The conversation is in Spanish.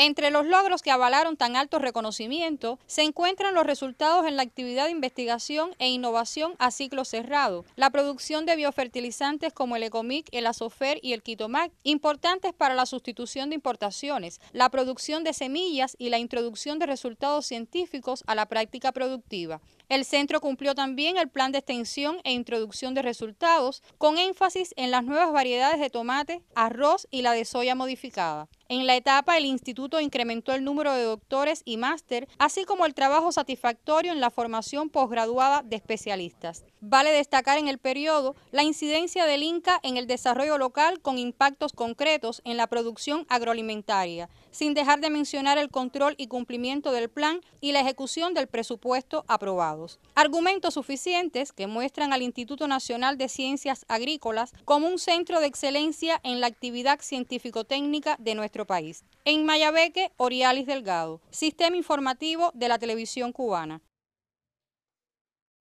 Entre los logros que avalaron tan alto reconocimiento se encuentran los resultados en la actividad de investigación e innovación a ciclo cerrado, la producción de biofertilizantes como el Ecomic, el Azofer y el Quitomac, importantes para la sustitución de importaciones, la producción de semillas y la introducción de resultados científicos a la práctica productiva. El centro cumplió también el plan de extensión e introducción de resultados con énfasis en las nuevas variedades de tomate, arroz y la de soya modificada. En la etapa, el instituto incrementó el número de doctores y máster, así como el trabajo satisfactorio en la formación posgraduada de especialistas. Vale destacar en el periodo la incidencia del Inca en el desarrollo local con impactos concretos en la producción agroalimentaria, sin dejar de mencionar el control y cumplimiento del plan y la ejecución del presupuesto aprobados. Argumentos suficientes que muestran al Instituto Nacional de Ciencias Agrícolas como un centro de excelencia en la actividad científico-técnica de nuestro país. En Mayabeque, Orialis Delgado, Sistema Informativo de la Televisión Cubana.